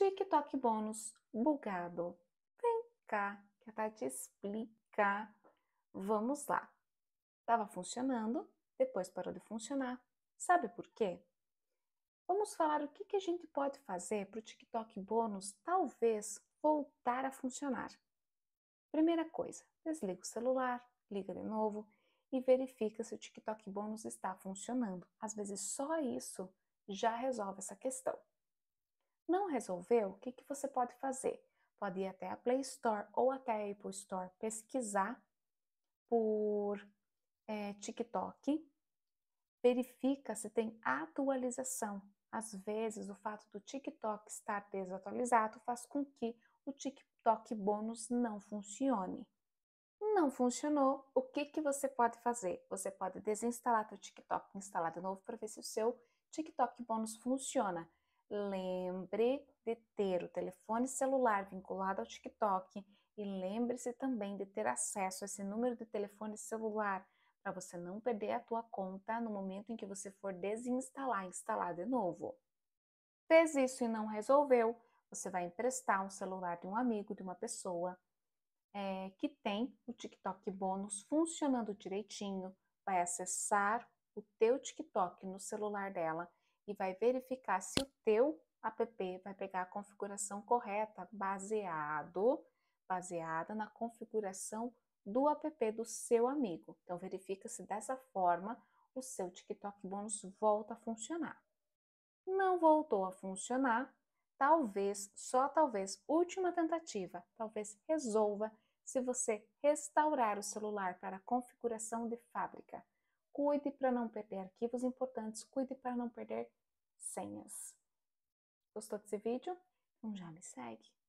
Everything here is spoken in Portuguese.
TikTok bônus bugado. Vem cá, que a Tati explica. Vamos lá. Estava funcionando, depois parou de funcionar. Sabe por quê? Vamos falar o que, que a gente pode fazer para o TikTok bônus talvez voltar a funcionar. Primeira coisa, desliga o celular, liga de novo e verifica se o TikTok bônus está funcionando. Às vezes só isso já resolve essa questão. Não resolveu? O que, que você pode fazer? Pode ir até a Play Store ou até a Apple Store pesquisar por é, TikTok. Verifica se tem atualização. Às vezes, o fato do TikTok estar desatualizado faz com que o TikTok bônus não funcione. Não funcionou, o que, que você pode fazer? Você pode desinstalar o TikTok e instalar de novo para ver se o seu TikTok bônus funciona. Lembre de ter o telefone celular vinculado ao TikTok e lembre-se também de ter acesso a esse número de telefone celular para você não perder a tua conta no momento em que você for desinstalar e instalar de novo. Fez isso e não resolveu, você vai emprestar um celular de um amigo, de uma pessoa é, que tem o TikTok bônus funcionando direitinho, vai acessar o teu TikTok no celular dela e vai verificar se o teu app vai pegar a configuração correta, baseado, baseada na configuração do app do seu amigo. Então verifica se dessa forma o seu TikTok bônus volta a funcionar. Não voltou a funcionar, talvez, só talvez, última tentativa, talvez resolva se você restaurar o celular para a configuração de fábrica. Cuide para não perder arquivos importantes, cuide para não perder senhas. Gostou desse vídeo? Então já me segue.